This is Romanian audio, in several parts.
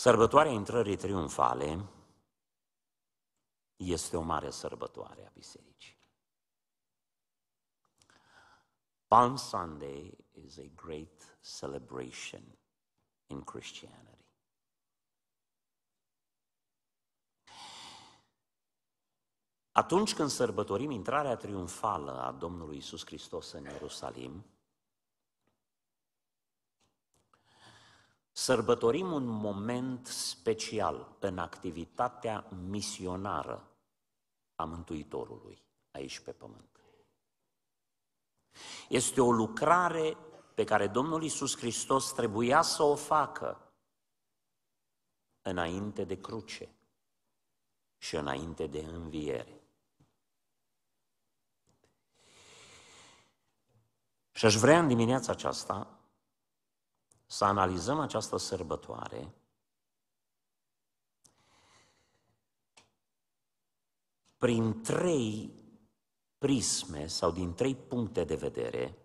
Sărbătoarea intrării triumfale este o mare sărbătoare a bisericii. Palm Sunday is a great celebration in Christianity. Atunci când sărbătorim intrarea triumfală a Domnului Isus Hristos în Ierusalim, sărbătorim un moment special în activitatea misionară a Mântuitorului aici pe pământ. Este o lucrare pe care Domnul Isus Hristos trebuia să o facă înainte de cruce și înainte de înviere. Și aș vrea în dimineața aceasta să analizăm această sărbătoare prin trei prisme sau din trei puncte de vedere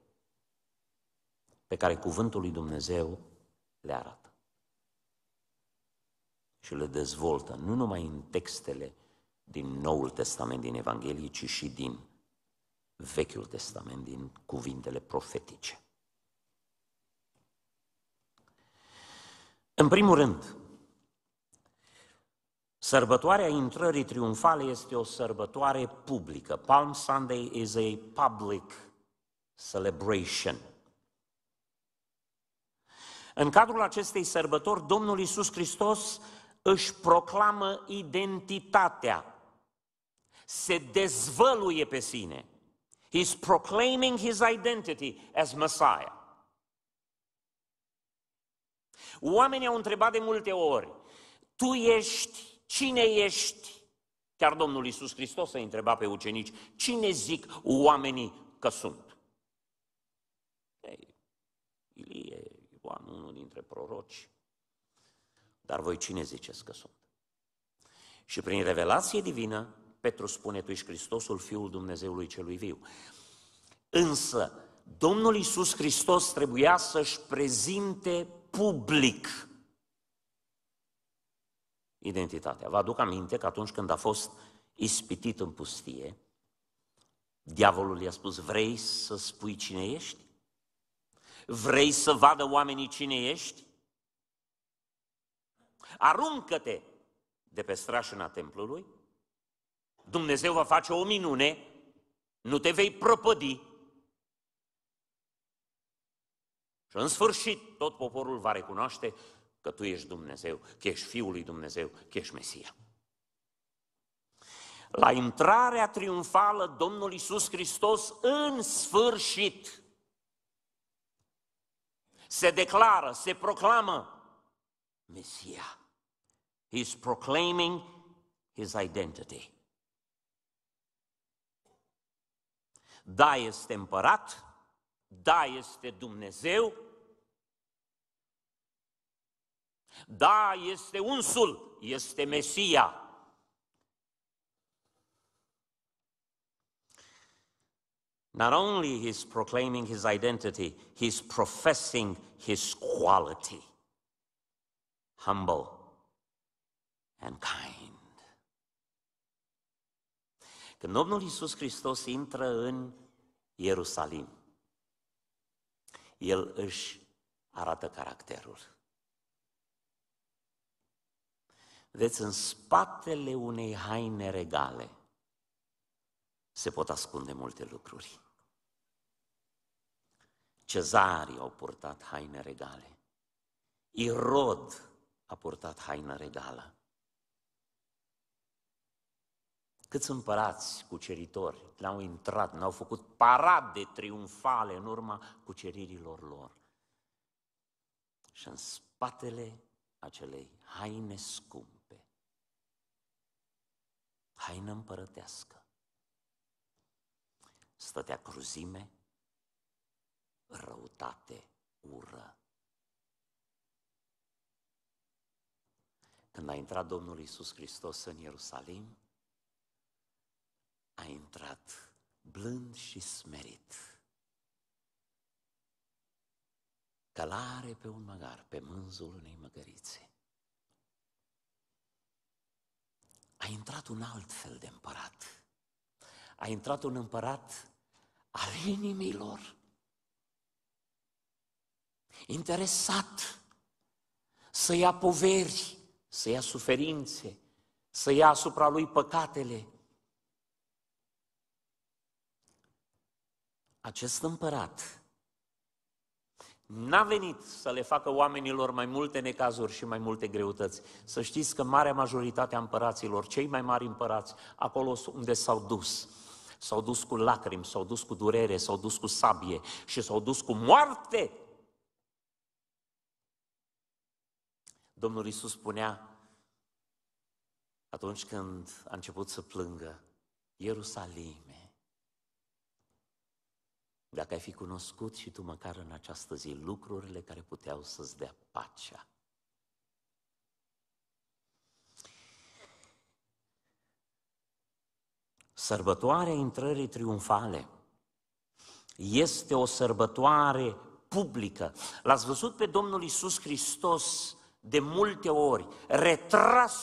pe care cuvântul lui Dumnezeu le arată și le dezvoltă, nu numai în textele din Noul Testament, din Evanghelie, ci și din Vechiul Testament, din cuvintele profetice. În primul rând, sărbătoarea intrării triumfale este o sărbătoare publică. Palm Sunday is a public celebration. În cadrul acestei sărbători, Domnul Isus Hristos își proclamă identitatea, se dezvăluie pe sine. He's proclaiming his identity as Messiah. Oamenii au întrebat de multe ori, tu ești, cine ești? Chiar Domnul Iisus Hristos a întrebat pe ucenici, cine zic oamenii că sunt? Ei, Ilie, Ioan, unul dintre proroci. Dar voi cine ziceți că sunt? Și prin revelație divină, Petru spune, tu ești Hristosul, Fiul Dumnezeului Celui Viu. Însă, Domnul Iisus Hristos trebuia să-și prezinte public identitatea. Vă aduc aminte că atunci când a fost ispitit în pustie, diavolul i-a spus, vrei să spui cine ești? Vrei să vadă oamenii cine ești? Aruncă-te de pe strașina templului, Dumnezeu va face o minune, nu te vei propădi. Și în sfârșit tot poporul va recunoaște că tu ești Dumnezeu, că ești Fiul lui Dumnezeu, că ești Mesia. La intrarea triumfală Domnul Iisus Hristos în sfârșit se declară, se proclamă Mesia. He's proclaiming his identity. Da, este împărat, da, este Dumnezeu, Da, este unsul, este Mesia. Not only he's proclaiming his identity, he's professing his quality. Humble and kind. Când Domnul Iisus Hristos intră în Ierusalim, El își arată caracterul. Veți în spatele unei haine regale se pot ascunde multe lucruri. Cezarii au purtat haine regale. Irod a purtat haină regală. Câți împărați cuceritori n-au intrat, n-au făcut parade triumfale în urma cuceririlor lor. Și în spatele acelei haine scumpe haină împărătească. Stătea cruzime, răutate, ură. Când a intrat Domnul Isus Hristos în Ierusalim, a intrat blând și smerit. Călare pe un măgar, pe mânzul unei măgărițe. a intrat un alt fel de împărat. A intrat un împărat al inimilor, interesat să ia poveri, să ia suferințe, să ia asupra lui păcatele. Acest împărat N-a venit să le facă oamenilor mai multe necazuri și mai multe greutăți. Să știți că marea majoritate a împăraților, cei mai mari împărați, acolo unde s-au dus, s-au dus cu lacrimi, s-au dus cu durere, s-au dus cu sabie și s-au dus cu moarte. Domnul Isus spunea, atunci când a început să plângă, Ierusalime, dacă ai fi cunoscut și tu măcar în această zi lucrurile care puteau să-ți dea pacea. Sărbătoarea intrării triumfale este o sărbătoare publică. L-ați văzut pe Domnul Isus Hristos de multe ori retras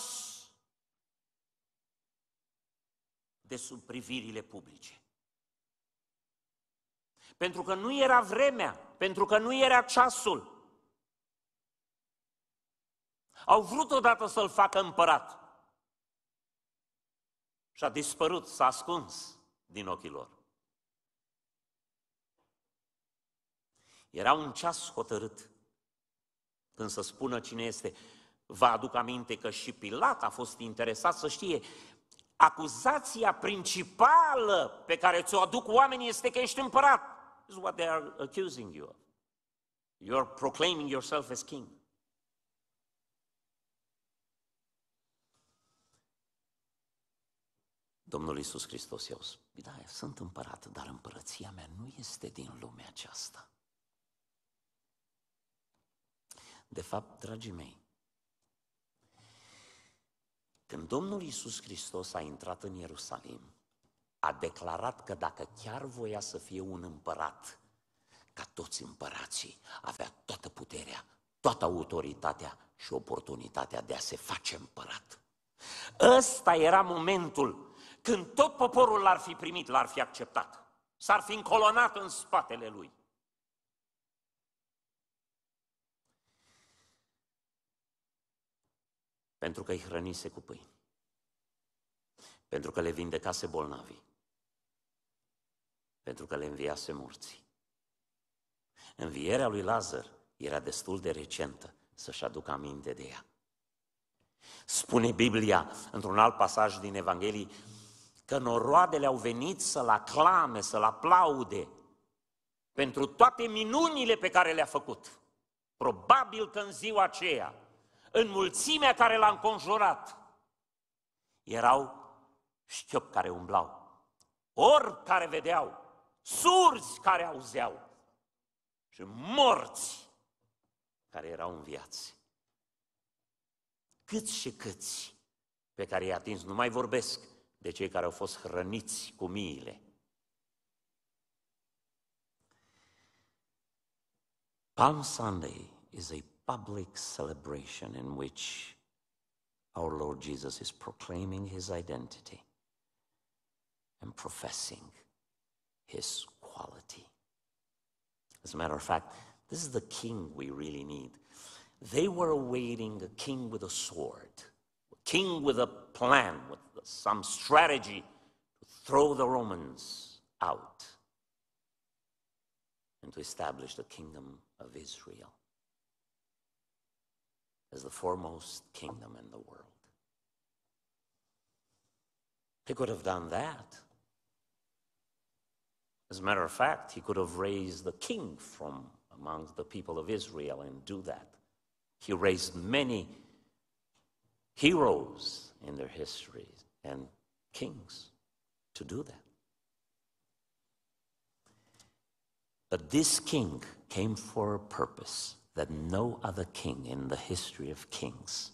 de sub privirile publice. Pentru că nu era vremea, pentru că nu era ceasul. Au vrut odată să-l facă împărat. Și a dispărut, s-a ascuns din ochii lor. Era un ceas hotărât când să spună cine este. Vă aduc aminte că și Pilat a fost interesat să știe acuzația principală pe care ți-o aduc oamenii este că ești împărat is what they are accusing you of. are proclaiming yourself as king. Domnul Iisus Hristos i-a spus, da, sunt împărat, dar împărăția mea nu este din lumea aceasta. De fapt, dragii mei, când Domnul Iisus Hristos a intrat în Ierusalim, a declarat că dacă chiar voia să fie un împărat, ca toți împărații, avea toată puterea, toată autoritatea și oportunitatea de a se face împărat. Ăsta era momentul când tot poporul l-ar fi primit, l-ar fi acceptat. S-ar fi încolonat în spatele lui. Pentru că îi hrănise cu pâine. Pentru că le vindecase bolnavii pentru că le înviase morții. Învierea lui Lazar era destul de recentă să-și aducă aminte de ea. Spune Biblia, într-un alt pasaj din Evanghelie că noroadele au venit să-l aclame, să-l aplaude pentru toate minunile pe care le-a făcut. Probabil că în ziua aceea, în mulțimea care l-a înconjurat, erau șchiop care umblau, Ori care vedeau, surzi care auzeau și morți care erau în viață. Câți și câți pe care i-a atins, nu mai vorbesc de cei care au fost hrăniți cu miile. Palm Sunday is a public celebration in which our Lord Jesus is proclaiming his identity and professing his quality. As a matter of fact, this is the king we really need. They were awaiting a king with a sword, a king with a plan, with some strategy to throw the Romans out and to establish the kingdom of Israel as the foremost kingdom in the world. He could have done that as a matter of fact, he could have raised the king from among the people of Israel and do that. He raised many heroes in their histories and kings to do that. But this king came for a purpose that no other king in the history of kings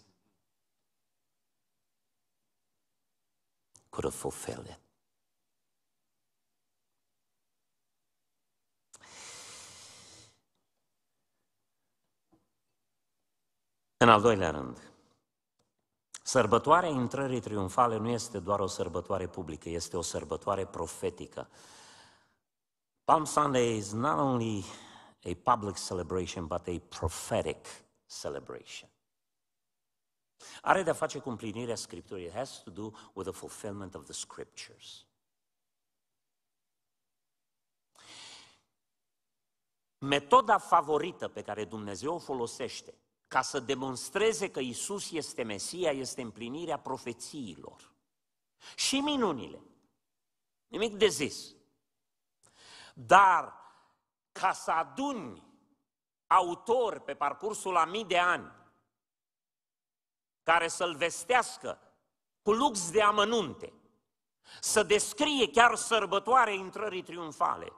could have fulfilled it. În al doilea rând, sărbătoarea intrării triumfale nu este doar o sărbătoare publică, este o sărbătoare profetică. Palm Sunday is not only a public celebration, but a prophetic celebration. Are de-a face cu împlinirea Scripturii. It has to do with the fulfillment of the Scriptures. Metoda favorită pe care Dumnezeu o folosește ca să demonstreze că Isus este Mesia, este împlinirea profețiilor. Și minunile. Nimic de zis. Dar ca să aduni autor pe parcursul a mii de ani, care să-l vestească cu lux de amănunte, să descrie chiar sărbătoarea intrării triumfale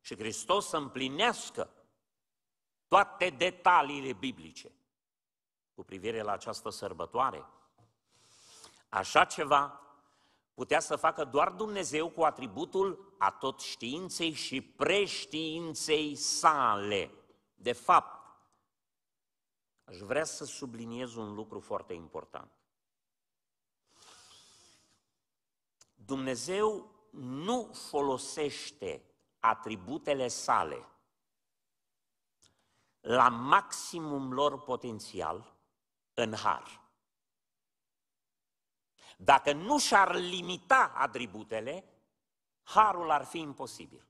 și Hristos să împlinească toate detaliile biblice cu privire la această sărbătoare. Așa ceva putea să facă doar Dumnezeu cu atributul a tot științei și preștiinței sale. De fapt, aș vrea să subliniez un lucru foarte important. Dumnezeu nu folosește atributele sale la maximum lor potențial în har. Dacă nu și-ar limita atributele, harul ar fi imposibil.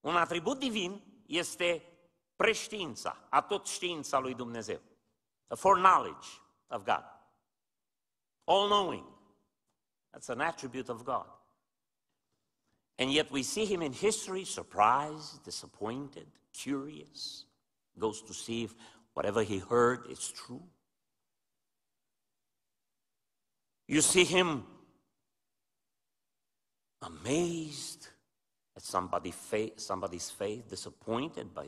Un atribut divin este preștiința, a tot știința lui Dumnezeu. A foreknowledge of God. All knowing. That's an attribute of God. And yet we see him in history surprised, disappointed, curious, goes to see if whatever he heard is true. You see him amazed at somebody faith, somebody's faith, disappointed by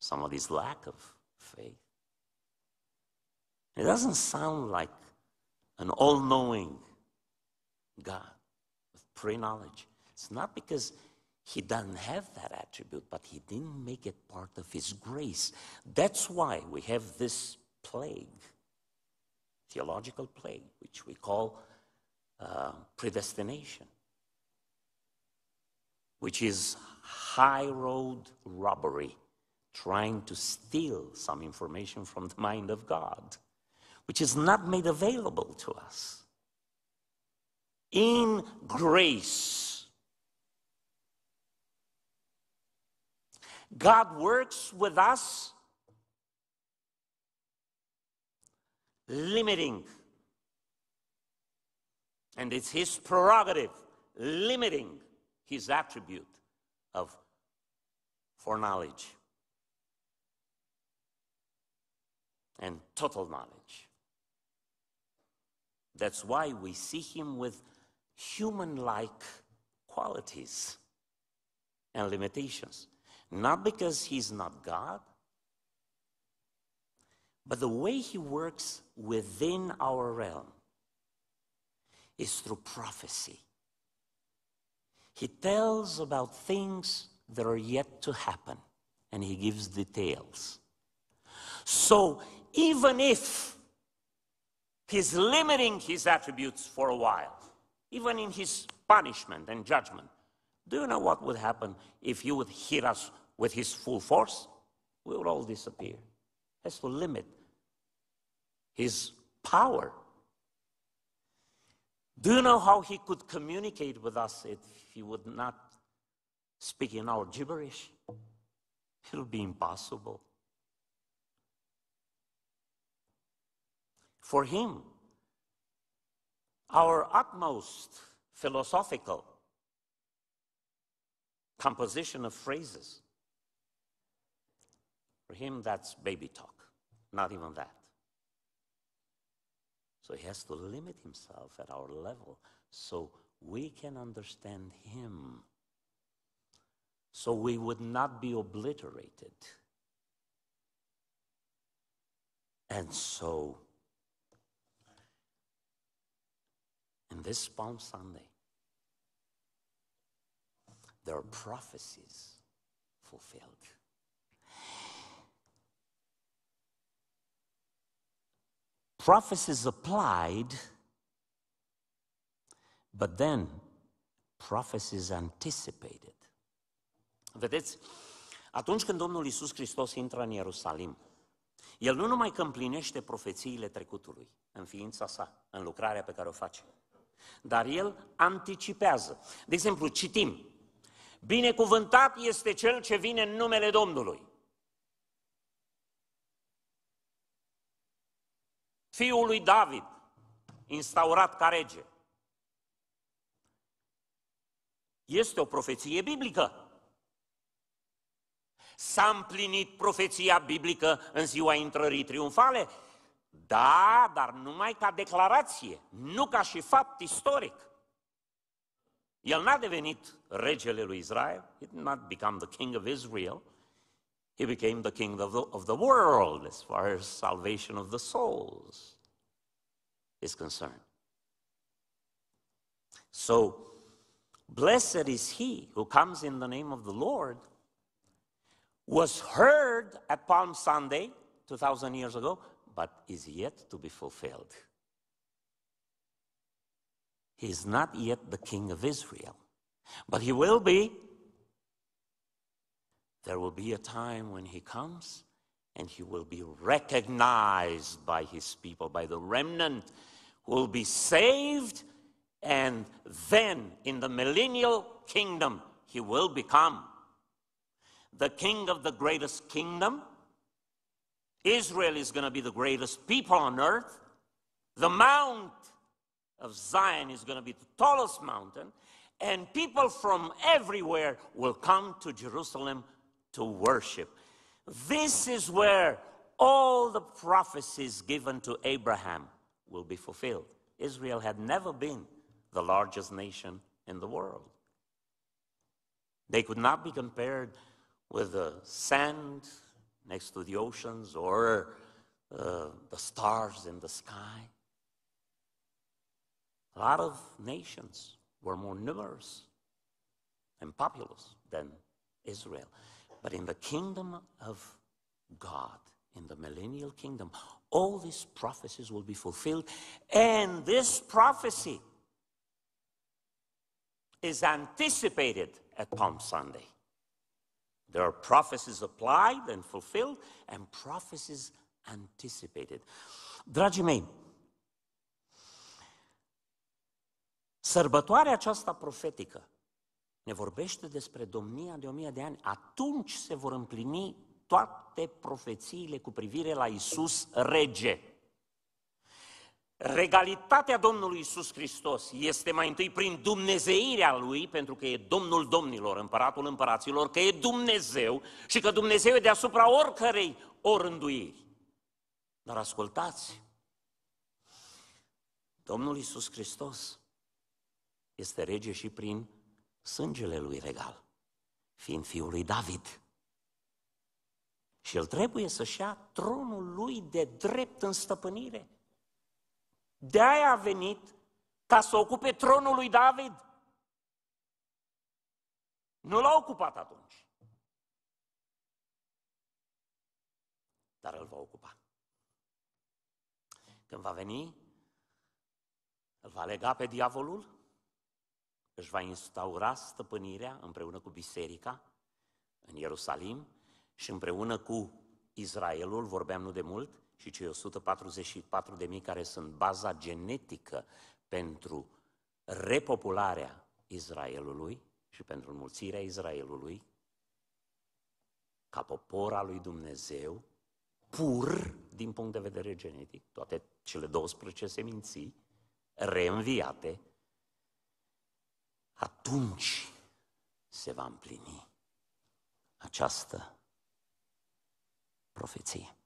somebody's lack of faith. It doesn't sound like an all knowing God with pre knowledge. It's not because he doesn't have that attribute, but he didn't make it part of his grace. That's why we have this plague, theological plague, which we call uh, predestination, which is high road robbery, trying to steal some information from the mind of God, which is not made available to us. In grace, God works with us, limiting. And it's His prerogative, limiting His attribute of foreknowledge and total knowledge. That's why we see Him with human like qualities and limitations not because he's not God, but the way he works within our realm is through prophecy. He tells about things that are yet to happen, and he gives details. So even if he's limiting his attributes for a while, even in his punishment and judgment, do you know what would happen if you would hit us with his full force? We would all disappear. Has to limit his power. Do you know how he could communicate with us if he would not speak in our gibberish? It would be impossible. For him, our utmost philosophical composition of phrases. For him, that's baby talk, not even that. So he has to limit himself at our level so we can understand him, so we would not be obliterated. And so, in this Palm Sunday, their prophecies fulfilled. Prophecies applied, but then prophecies anticipated. Vedeți, atunci când Domnul Isus Hristos intră în Ierusalim, el nu numai că împlinește profețiile trecutului în ființa sa, în lucrarea pe care o face, dar el anticipează. De exemplu, citim Binecuvântat este cel ce vine în numele Domnului. Fiul lui David, instaurat ca rege. Este o profeție biblică. S-a împlinit profeția biblică în ziua intrării triumfale? Da, dar numai ca declarație, nu ca și fapt istoric. El n-a devenit regele lui Israel. He did not become the king of Israel. He became the king of the, of the world as far as salvation of the souls is concerned. So, blessed is he who comes in the name of the Lord, was heard at Palm Sunday 2,000 years ago, but is yet to be fulfilled. He is not yet the king of Israel, but he will be. There will be a time when he comes and he will be recognized by his people, by the remnant who will be saved. And then in the millennial kingdom, he will become the king of the greatest kingdom. Israel is going to be the greatest people on earth. The mount of Zion is going to be the tallest mountain, and people from everywhere will come to Jerusalem to worship. This is where all the prophecies given to Abraham will be fulfilled. Israel had never been the largest nation in the world. They could not be compared with the sand next to the oceans or uh, the stars in the sky. A lot of nations were more numerous and populous than Israel. But in the kingdom of God, in the millennial kingdom, all these prophecies will be fulfilled. And this prophecy is anticipated at Palm Sunday. There are prophecies applied and fulfilled, and prophecies anticipated. Dragii mei, Sărbătoarea aceasta profetică ne vorbește despre domnia de o mie de ani. Atunci se vor împlini toate profețiile cu privire la Isus rege. Regalitatea Domnului Isus Hristos este mai întâi prin dumnezeirea Lui, pentru că e Domnul Domnilor, Împăratul Împăraților, că e Dumnezeu și că Dumnezeu e deasupra oricărei orânduiri. Dar ascultați, Domnul Isus Hristos este rege și prin sângele lui regal, fiind fiul lui David. Și el trebuie să-și ia tronul lui de drept în stăpânire. De aia a venit ca să ocupe tronul lui David. Nu l-a ocupat atunci. Dar îl va ocupa. Când va veni, îl va lega pe diavolul își va instaura stăpânirea împreună cu biserica în Ierusalim și împreună cu Israelul, vorbeam nu de mult, și cei 144 de mii care sunt baza genetică pentru repopularea Israelului și pentru înmulțirea Israelului, ca popor al lui Dumnezeu, pur din punct de vedere genetic, toate cele 12 seminții reînviate atunci se va împlini această profeție.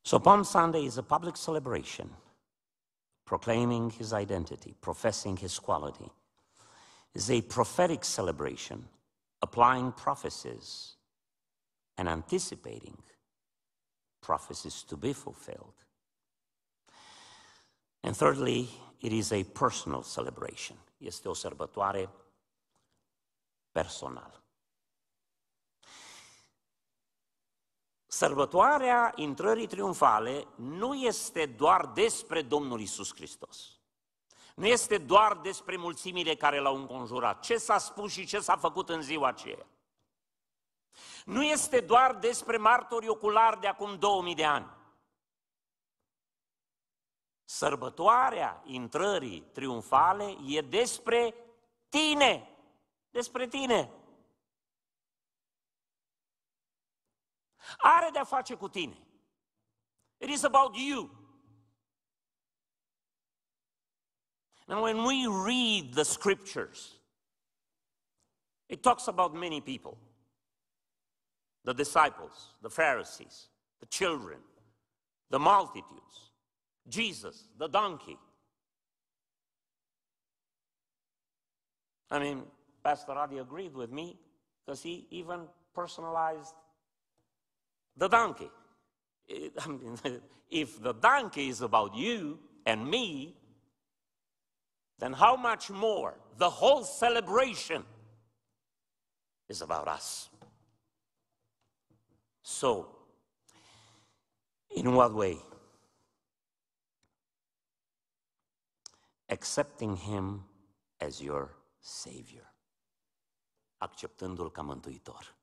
So Palm Sunday is a public celebration proclaiming his identity, professing his quality. It's a prophetic celebration applying prophecies and anticipating prophecies to be fulfilled. And thirdly, It is a personal celebration. Este o sărbătoare personală. Sărbătoarea intrării triumfale nu este doar despre Domnul Isus Hristos. Nu este doar despre mulțimile care l-au înconjurat, ce s-a spus și ce s-a făcut în ziua aceea. Nu este doar despre martori oculari de acum 2000 de ani. sărbătoarea intrării triumfale e despre tine. Despre tine. Are de-a face cu tine. It is about you. Now, when we read the scriptures, it talks about many people the disciples, the Pharisees, the children, the multitudes. Jesus, the donkey. I mean, Pastor Adi agreed with me because he even personalized the donkey. It, I mean, if the donkey is about you and me, then how much more the whole celebration is about us. So, in what way? accepting Him as your Savior, acceptându-L ca mântuitor.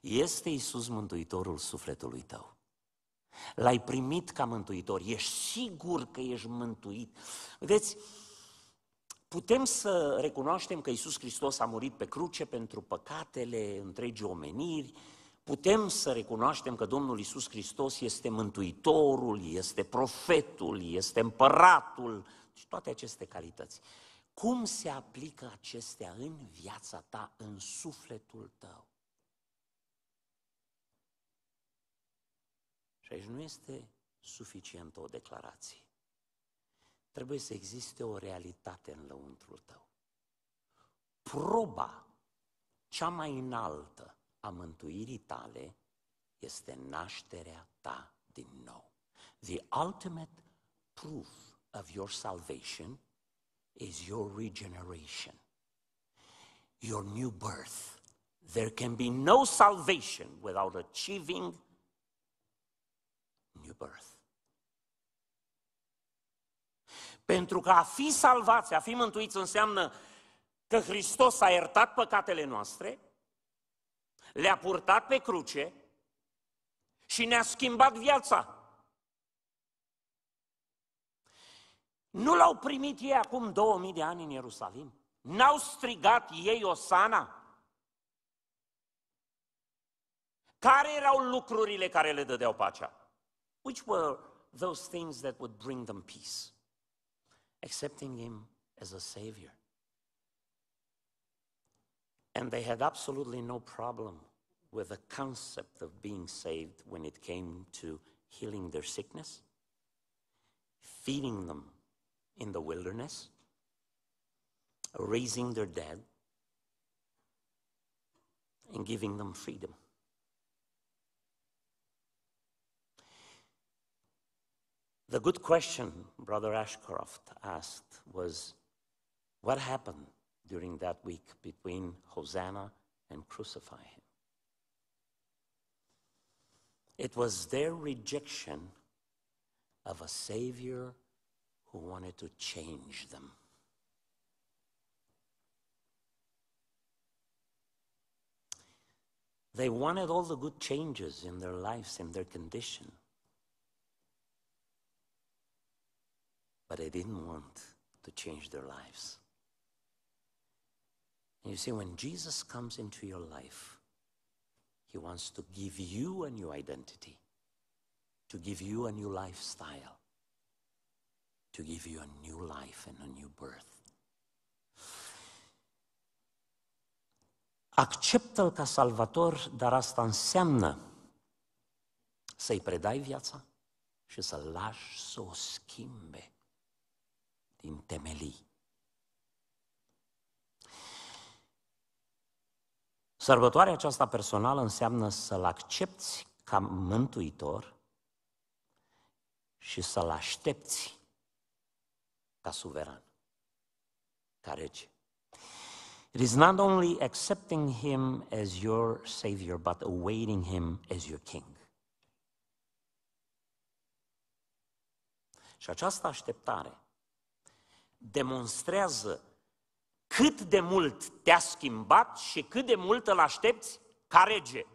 Este Isus mântuitorul sufletului tău. L-ai primit ca mântuitor, ești sigur că ești mântuit. Vedeți, putem să recunoaștem că Isus Hristos a murit pe cruce pentru păcatele întregii omeniri, Putem să recunoaștem că Domnul Isus Hristos este Mântuitorul, este profetul, este împăratul și toate aceste calități. Cum se aplică acestea în viața ta, în sufletul tău? Și aici nu este suficientă o declarație. Trebuie să existe o realitate în lăuntrul tău. Proba cea mai înaltă a mântuirii tale este nașterea ta din nou. The ultimate proof of your salvation is your regeneration, your new birth. There can be no salvation without achieving new birth. Pentru că a fi salvați, a fi mântuiți înseamnă că Hristos a iertat păcatele noastre, le-a purtat pe cruce și ne-a schimbat viața. Nu l-au primit ei acum 2000 de ani în Ierusalim? N-au strigat ei Osana? Care erau lucrurile care le dădeau pacea? Which were those things that would bring them peace? Accepting him as a savior. And they had absolutely no problem with the concept of being saved when it came to healing their sickness, feeding them in the wilderness, raising their dead, and giving them freedom. The good question Brother Ashcroft asked was what happened during that week between Hosanna and Crucify Him. It was their rejection of a Savior who wanted to change them. They wanted all the good changes in their lives and their condition. But they didn't want to change their lives. You see, when Jesus comes into your life, he wants to give you a new identity, to give you a new lifestyle, to give you a new life and a new birth. Acceptă-L ca salvator, dar asta înseamnă să-i predai viața și să-L lași să o schimbe din temelii. Sărbătoarea aceasta personală înseamnă să-L accepti ca mântuitor și să-L aștepți ca suveran, ca rege. It is not only accepting him as your savior, but awaiting him as your king. Și această așteptare demonstrează cât de mult te-a schimbat și cât de mult îl aștepți ca rege.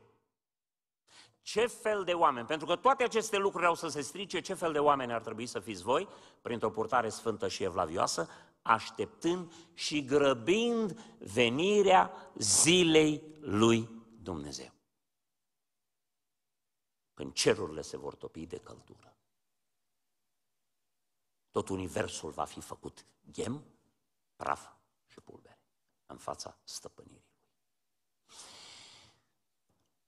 Ce fel de oameni? Pentru că toate aceste lucruri au să se strice, ce fel de oameni ar trebui să fiți voi, printr-o purtare sfântă și evlavioasă, așteptând și grăbind venirea zilei lui Dumnezeu. Când cerurile se vor topi de căldură. Tot universul va fi făcut ghem, praf și pulbere în fața stăpânirii lui.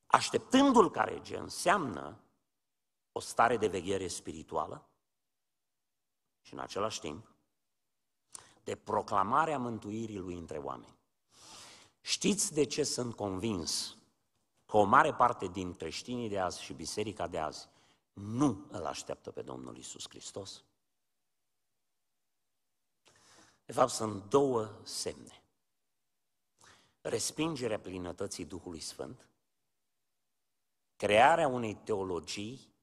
Așteptându-l ca rege înseamnă o stare de veghere spirituală și în același timp de proclamarea mântuirii lui între oameni. Știți de ce sunt convins că o mare parte din creștinii de azi și biserica de azi nu îl așteaptă pe Domnul Isus Hristos? De fapt, sunt două semne. Respingerea plinătății Duhului Sfânt, crearea unei teologii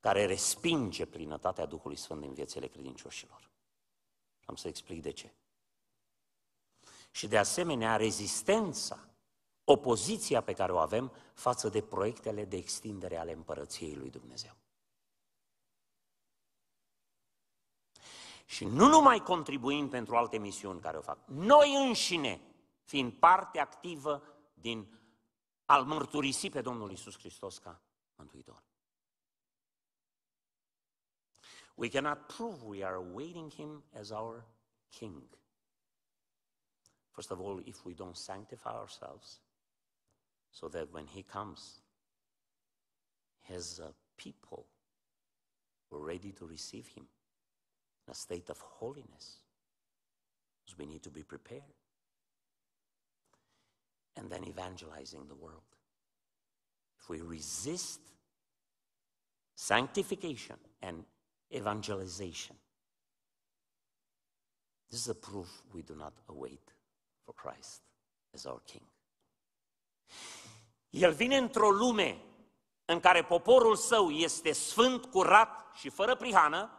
care respinge plinătatea Duhului Sfânt din viețile credincioșilor. Am să explic de ce. Și de asemenea, rezistența, opoziția pe care o avem față de proiectele de extindere ale împărăției lui Dumnezeu. Și nu numai contribuim pentru alte misiuni care o fac, noi înșine, fiind parte activă din al mărturisi pe Domnul Isus Hristos ca Mântuitor. We cannot prove we are awaiting Him as our King. First of all, if we don't sanctify ourselves, so that when He comes, His people were ready to receive Him. a state of holiness. So we need to be prepared. And then evangelizing the world. If we resist sanctification and evangelization, this is a proof we do not await for Christ as our King. El vine într-o lume în care poporul său este sfânt, curat și fără prihană,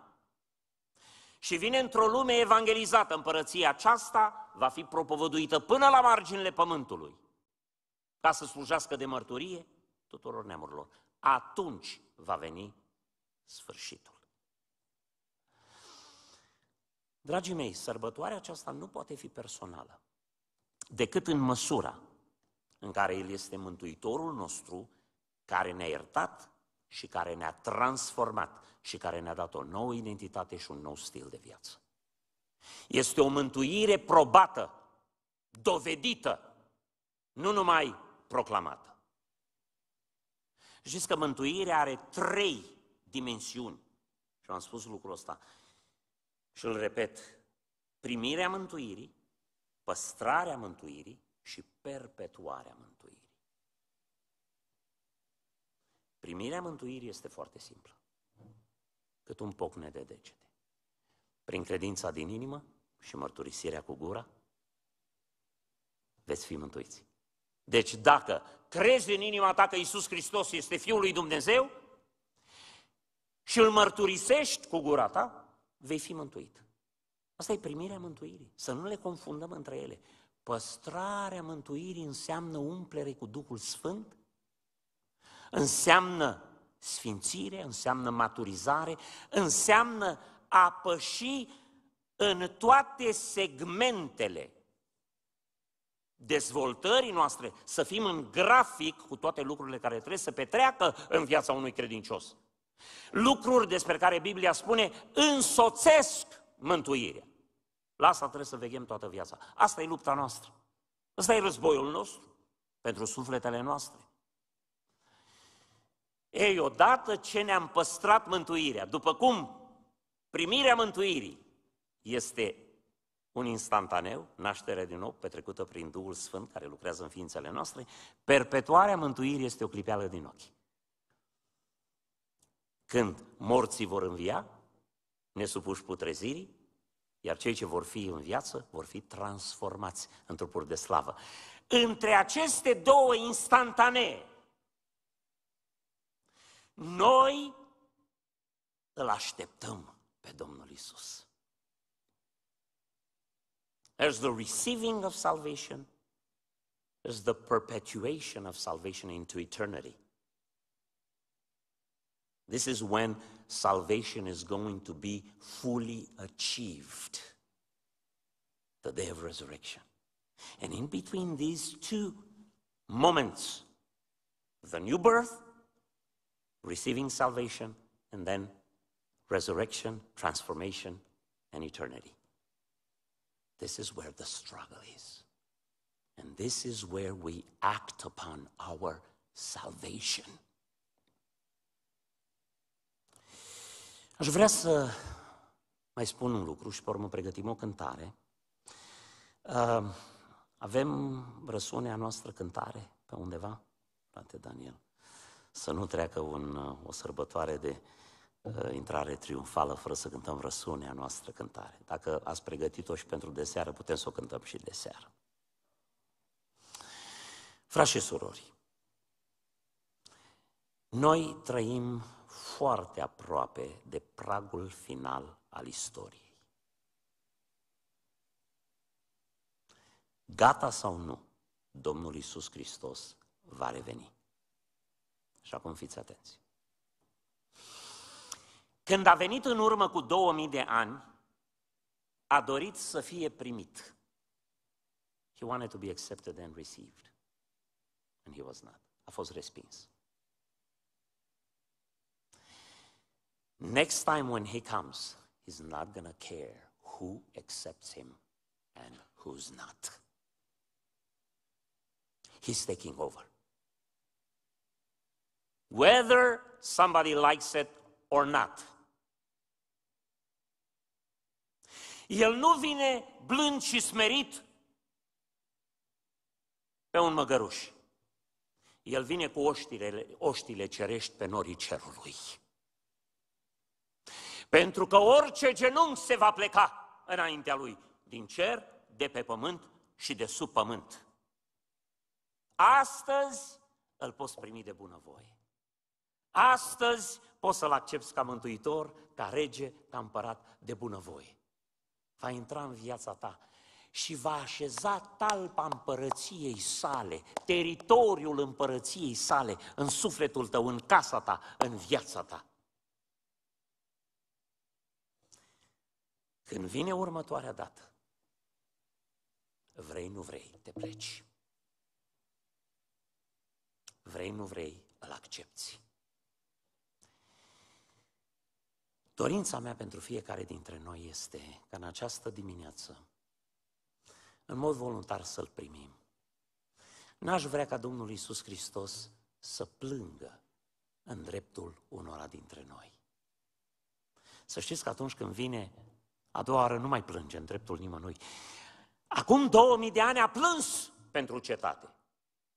și vine într-o lume evangelizată. Împărăția aceasta va fi propovăduită până la marginile pământului, ca să slujească de mărturie tuturor neamurilor. Atunci va veni sfârșitul. Dragii mei, sărbătoarea aceasta nu poate fi personală, decât în măsura în care El este Mântuitorul nostru, care ne-a iertat și care ne-a transformat și care ne-a dat o nouă identitate și un nou stil de viață. Este o mântuire probată, dovedită, nu numai proclamată. Știți că mântuirea are trei dimensiuni. Și am spus lucrul ăsta. Și îl repet. Primirea mântuirii, păstrarea mântuirii și perpetuarea mântuirii. Primirea mântuirii este foarte simplă. Cât un pocne de degete. Prin credința din inimă și mărturisirea cu gura, veți fi mântuiți. Deci dacă crezi în inima ta că Isus Hristos este Fiul lui Dumnezeu și îl mărturisești cu gura ta, vei fi mântuit. Asta e primirea mântuirii, să nu le confundăm între ele. Păstrarea mântuirii înseamnă umplere cu Duhul Sfânt Înseamnă sfințire, înseamnă maturizare, înseamnă a păși în toate segmentele dezvoltării noastre, să fim în grafic cu toate lucrurile care trebuie să petreacă în viața unui credincios. Lucruri despre care Biblia spune însoțesc mântuirea. La asta trebuie să veghem toată viața. Asta e lupta noastră. Asta e războiul nostru pentru sufletele noastre. Ei, odată ce ne-am păstrat mântuirea, după cum primirea mântuirii este un instantaneu, nașterea din nou, petrecută prin Duhul Sfânt care lucrează în ființele noastre, perpetuarea mântuirii este o clipeală din ochi. Când morții vor învia, ne supuși putrezirii, iar cei ce vor fi în viață vor fi transformați în trupuri de slavă. Între aceste două instantanee, Noi îl așteptăm pe Domnul Isus. There's the receiving of salvation, there's the perpetuation of salvation into eternity. This is when salvation is going to be fully achieved the day of resurrection. And in between these two moments, the new birth receiving salvation, and then resurrection, transformation, and eternity. This is where the struggle is. And this is where we act upon our salvation. Aș vrea să mai spun un lucru și pe urmă pregătim o cântare. Uh, avem răsunea noastră cântare pe undeva, frate Daniel? să nu treacă un, uh, o sărbătoare de uh, intrare triumfală fără să cântăm răsunea noastră cântare. Dacă ați pregătit-o și pentru deseară, putem să o cântăm și deseară. Frați și surori, noi trăim foarte aproape de pragul final al istoriei. Gata sau nu, Domnul Isus Hristos va reveni. Și acum fiți atenți. Când a venit în urmă cu 2000 de ani, a dorit să fie primit. He wanted to be accepted and received. And he was not. A fost respins. Next time when he comes, he's not going to care who accepts him and who's not. He's taking over whether somebody likes it or not. El nu vine blând și smerit pe un măgăruș. El vine cu oștile, oștile cerești pe norii cerului. Pentru că orice genunchi se va pleca înaintea lui, din cer, de pe pământ și de sub pământ. Astăzi îl poți primi de bunăvoie. Astăzi poți să-L accepti ca mântuitor, ca rege, ca împărat de bunăvoie. Va intra în viața ta și va așeza talpa împărăției sale, teritoriul împărăției sale, în sufletul tău, în casa ta, în viața ta. Când vine următoarea dată, vrei, nu vrei, te pleci. Vrei, nu vrei, îl accepti. Dorința mea pentru fiecare dintre noi este ca în această dimineață, în mod voluntar să-L primim. N-aș vrea ca Domnul Iisus Hristos să plângă în dreptul unora dintre noi. Să știți că atunci când vine a doua oară nu mai plânge în dreptul nimănui. Acum 2000 de ani a plâns pentru cetate.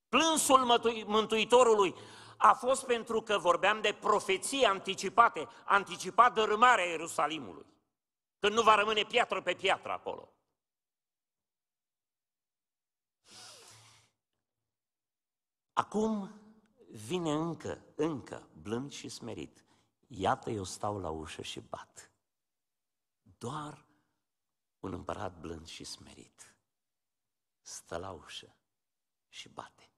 Plânsul Mântuitorului a fost pentru că vorbeam de profeții anticipate, anticipat dărâmarea Ierusalimului, când nu va rămâne piatră pe piatră acolo. Acum vine încă, încă, blând și smerit. Iată, eu stau la ușă și bat. Doar un împărat blând și smerit stă la ușă și bate.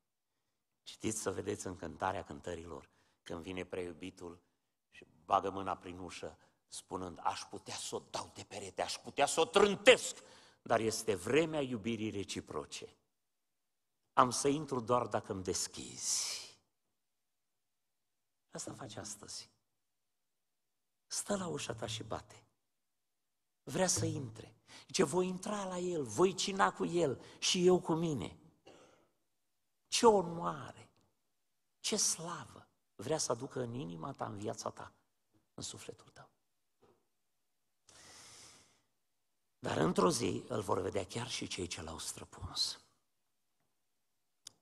Citiți să vedeți în cântarea cântărilor, când vine preiubitul și bagă mâna prin ușă, spunând, aș putea să o dau de perete, aș putea să o trântesc, dar este vremea iubirii reciproce. Am să intru doar dacă îmi deschizi. Asta face astăzi. Stă la ușa ta și bate. Vrea să intre. Ce voi intra la el, voi cina cu el și eu cu mine ce onoare, ce slavă vrea să aducă în inima ta, în viața ta, în sufletul tău. Dar într-o zi îl vor vedea chiar și cei ce l-au străpuns.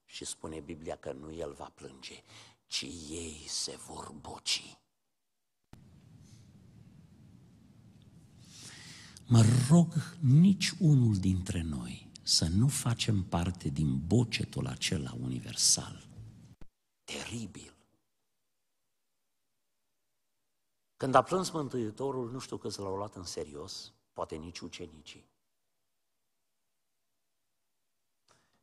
Și spune Biblia că nu el va plânge, ci ei se vor boci. Mă rog, nici unul dintre noi să nu facem parte din bocetul acela universal. Teribil. Când a plâns Mântuitorul, nu știu câți l-au luat în serios, poate nici ucenicii.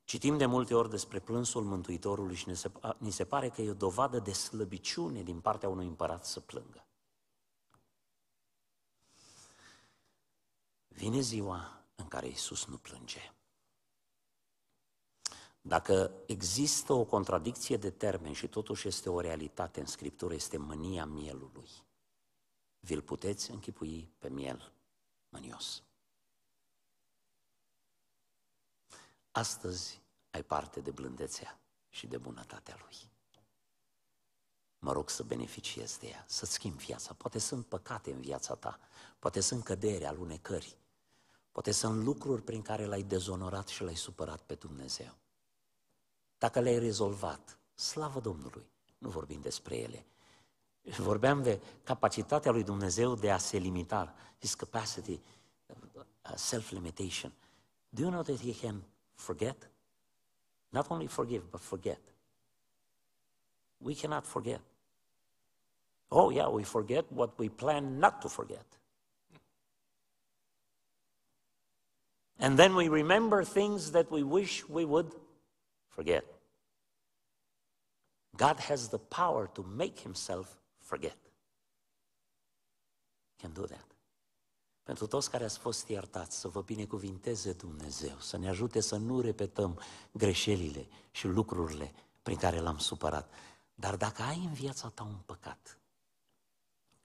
Citim de multe ori despre plânsul Mântuitorului și ne se, ni se pare că e o dovadă de slăbiciune din partea unui împărat să plângă. Vine ziua în care Isus nu plânge. Dacă există o contradicție de termen și totuși este o realitate în Scriptură, este mânia mielului. Vi-l puteți închipui pe miel mânios. Astăzi ai parte de blândețea și de bunătatea lui. Mă rog să beneficiezi de ea, să schimbi viața. Poate sunt păcate în viața ta, poate sunt cădere, alunecări, poate sunt lucruri prin care l-ai dezonorat și l-ai supărat pe Dumnezeu dacă le-ai rezolvat. Slavă Domnului! Nu vorbim despre ele. Vorbeam de capacitatea lui Dumnezeu de a se limita. His capacity, uh, self-limitation. Do you know that he can forget? Not only forgive, but forget. We cannot forget. Oh, yeah, we forget what we plan not to forget. And then we remember things that we wish we would forget. God has the power to make himself forget. Can do that. Pentru toți care ați fost iertați, să vă binecuvinteze Dumnezeu, să ne ajute să nu repetăm greșelile și lucrurile prin care l-am supărat. Dar dacă ai în viața ta un păcat,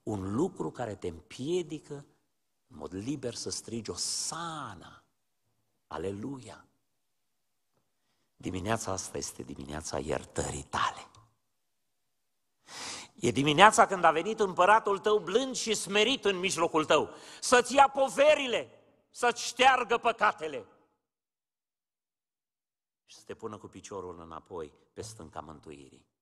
un lucru care te împiedică în mod liber să strigi o sana, aleluia, Dimineața asta este dimineața iertării tale. E dimineața când a venit împăratul tău blând și smerit în mijlocul tău, să-ți ia poverile, să-ți șteargă păcatele și să te pună cu piciorul înapoi pe stânca mântuirii.